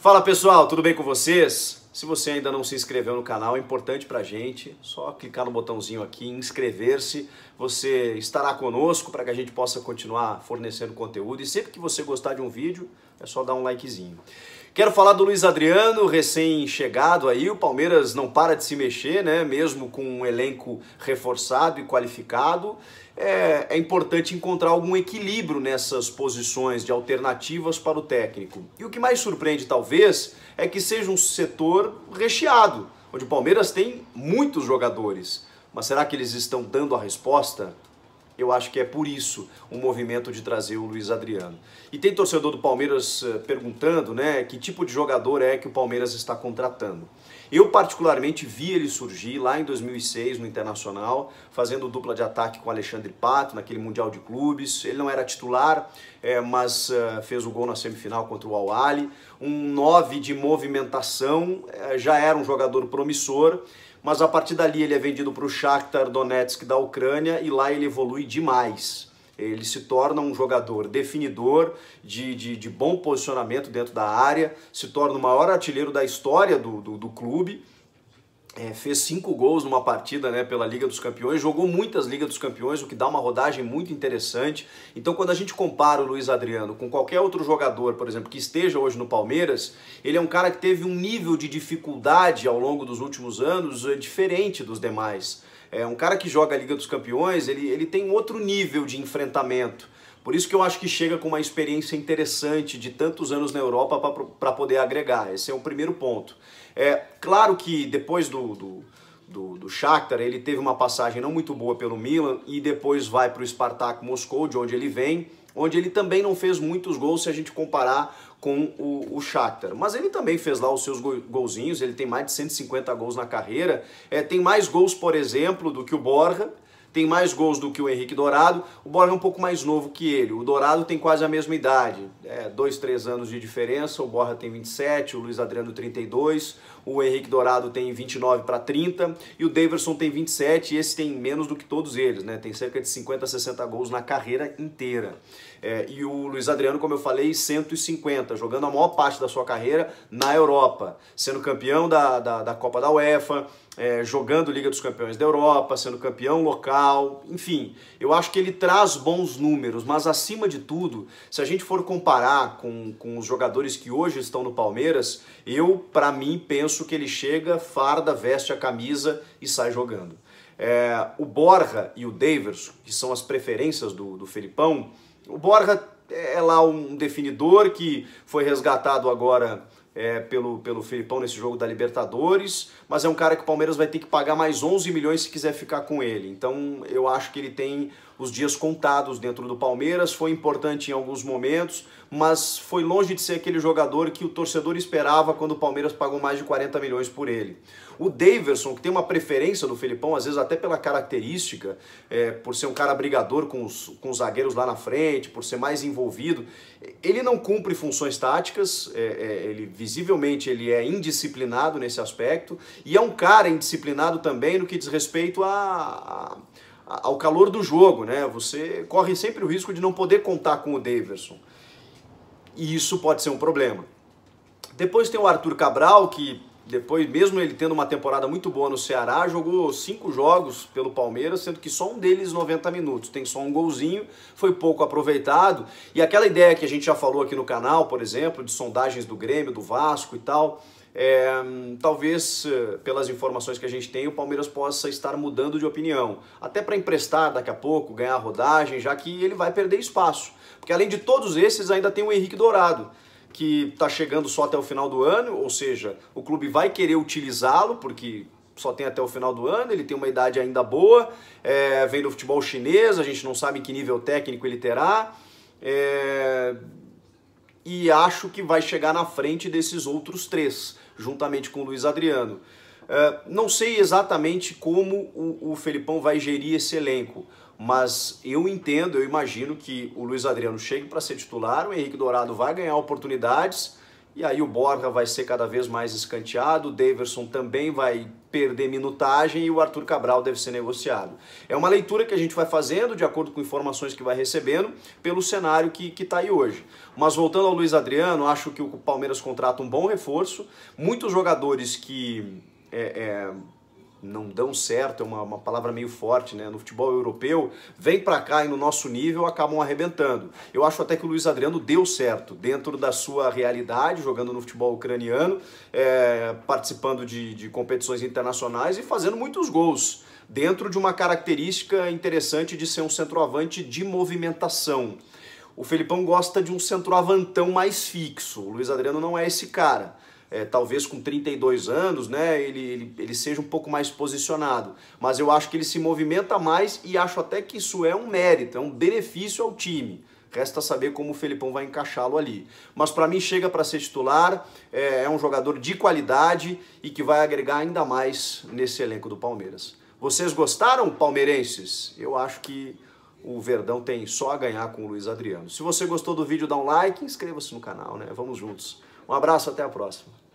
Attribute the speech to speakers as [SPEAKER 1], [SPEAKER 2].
[SPEAKER 1] Fala pessoal, tudo bem com vocês? Se você ainda não se inscreveu no canal, é importante pra gente, só clicar no botãozinho aqui, inscrever-se, você estará conosco para que a gente possa continuar fornecendo conteúdo e sempre que você gostar de um vídeo, é só dar um likezinho. Quero falar do Luiz Adriano, recém-chegado aí, o Palmeiras não para de se mexer, né, mesmo com um elenco reforçado e qualificado, é, é importante encontrar algum equilíbrio nessas posições de alternativas para o técnico. E o que mais surpreende, talvez, é que seja um setor recheado, onde o Palmeiras tem muitos jogadores. Mas será que eles estão dando a resposta? Eu acho que é por isso o movimento de trazer o Luiz Adriano. E tem torcedor do Palmeiras eh, perguntando, né, que tipo de jogador é que o Palmeiras está contratando. Eu particularmente vi ele surgir lá em 2006 no Internacional, fazendo dupla de ataque com Alexandre Pato naquele Mundial de Clubes. Ele não era titular, é, mas uh, fez o gol na semifinal contra o Al Ahly. Um 9 de movimentação, já era um jogador promissor mas a partir dali ele é vendido para o Shakhtar Donetsk da Ucrânia e lá ele evolui demais. Ele se torna um jogador definidor, de, de, de bom posicionamento dentro da área, se torna o maior artilheiro da história do, do, do clube é, fez cinco gols numa partida né, pela Liga dos Campeões, jogou muitas Liga dos Campeões, o que dá uma rodagem muito interessante. Então, quando a gente compara o Luiz Adriano com qualquer outro jogador, por exemplo, que esteja hoje no Palmeiras, ele é um cara que teve um nível de dificuldade ao longo dos últimos anos é, diferente dos demais. É um cara que joga a Liga dos Campeões, ele, ele tem outro nível de enfrentamento. Por isso que eu acho que chega com uma experiência interessante de tantos anos na Europa para poder agregar. Esse é o primeiro ponto. É claro que depois do, do, do, do Shakhtar, ele teve uma passagem não muito boa pelo Milan e depois vai para o Spartak Moscou, de onde ele vem, onde ele também não fez muitos gols se a gente comparar com o, o Shakhtar. Mas ele também fez lá os seus golzinhos, ele tem mais de 150 gols na carreira, é, tem mais gols, por exemplo, do que o Borja, tem mais gols do que o Henrique Dourado. O Borja é um pouco mais novo que ele. O Dourado tem quase a mesma idade, é, dois, três anos de diferença. O Borja tem 27, o Luiz Adriano 32, o Henrique Dourado tem 29 para 30 e o Daverson tem 27. E esse tem menos do que todos eles, né? Tem cerca de 50, 60 gols na carreira inteira. É, e o Luiz Adriano, como eu falei, 150, jogando a maior parte da sua carreira na Europa, sendo campeão da, da, da Copa da UEFA é, jogando Liga dos Campeões da Europa, sendo campeão local, enfim, eu acho que ele traz bons números, mas acima de tudo, se a gente for comparar com, com os jogadores que hoje estão no Palmeiras, eu, para mim, penso que ele chega, farda, veste a camisa e sai jogando. É, o Borja e o Daverson, que são as preferências do, do Felipão, o Borja é lá um definidor que foi resgatado agora é, pelo, pelo Felipão nesse jogo da Libertadores, mas é um cara que o Palmeiras vai ter que pagar mais 11 milhões se quiser ficar com ele. Então eu acho que ele tem os dias contados dentro do Palmeiras, foi importante em alguns momentos, mas foi longe de ser aquele jogador que o torcedor esperava quando o Palmeiras pagou mais de 40 milhões por ele. O Daverson, que tem uma preferência do Felipão, às vezes até pela característica, é, por ser um cara brigador com os, com os zagueiros lá na frente, por ser mais envolvido, ele não cumpre funções táticas, é, é, ele visivelmente ele é indisciplinado nesse aspecto, e é um cara indisciplinado também no que diz respeito a, a ao calor do jogo, né? Você corre sempre o risco de não poder contar com o Daverson. E isso pode ser um problema. Depois tem o Arthur Cabral, que depois, mesmo ele tendo uma temporada muito boa no Ceará, jogou cinco jogos pelo Palmeiras, sendo que só um deles 90 minutos. Tem só um golzinho, foi pouco aproveitado. E aquela ideia que a gente já falou aqui no canal, por exemplo, de sondagens do Grêmio, do Vasco e tal, é, talvez eh, pelas informações que a gente tem, o Palmeiras possa estar mudando de opinião. Até para emprestar daqui a pouco, ganhar rodagem, já que ele vai perder espaço. Porque além de todos esses, ainda tem o Henrique Dourado, que está chegando só até o final do ano, ou seja, o clube vai querer utilizá-lo, porque só tem até o final do ano, ele tem uma idade ainda boa, é, vem do futebol chinês, a gente não sabe em que nível técnico ele terá. É, e acho que vai chegar na frente desses outros três, juntamente com o Luiz Adriano. Uh, não sei exatamente como o, o Felipão vai gerir esse elenco, mas eu entendo, eu imagino que o Luiz Adriano chegue para ser titular, o Henrique Dourado vai ganhar oportunidades, e aí o Borja vai ser cada vez mais escanteado, o Daverson também vai perder minutagem e o Arthur Cabral deve ser negociado. É uma leitura que a gente vai fazendo de acordo com informações que vai recebendo pelo cenário que está aí hoje. Mas voltando ao Luiz Adriano, acho que o Palmeiras contrata um bom reforço, muitos jogadores que é, é não dão certo, é uma, uma palavra meio forte, né? No futebol europeu, vem para cá e no nosso nível acabam arrebentando. Eu acho até que o Luiz Adriano deu certo dentro da sua realidade, jogando no futebol ucraniano, é, participando de, de competições internacionais e fazendo muitos gols. Dentro de uma característica interessante de ser um centroavante de movimentação. O Felipão gosta de um centroavantão mais fixo. O Luiz Adriano não é esse cara é, talvez com 32 anos, né, ele, ele, ele seja um pouco mais posicionado. Mas eu acho que ele se movimenta mais e acho até que isso é um mérito, é um benefício ao time. Resta saber como o Felipão vai encaixá-lo ali. Mas para mim chega para ser titular, é, é, um jogador de qualidade e que vai agregar ainda mais nesse elenco do Palmeiras. Vocês gostaram, palmeirenses? Eu acho que o Verdão tem só a ganhar com o Luiz Adriano. Se você gostou do vídeo, dá um like e inscreva-se no canal, né? Vamos juntos. Um abraço, até a próxima.